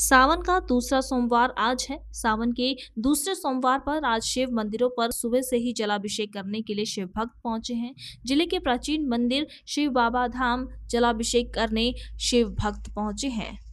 सावन का दूसरा सोमवार आज है सावन के दूसरे सोमवार पर आज शिव मंदिरों पर सुबह से ही जलाभिषेक करने के लिए शिव भक्त पहुंचे हैं जिले के प्राचीन मंदिर शिव बाबा धाम जलाभिषेक करने शिव भक्त पहुंचे हैं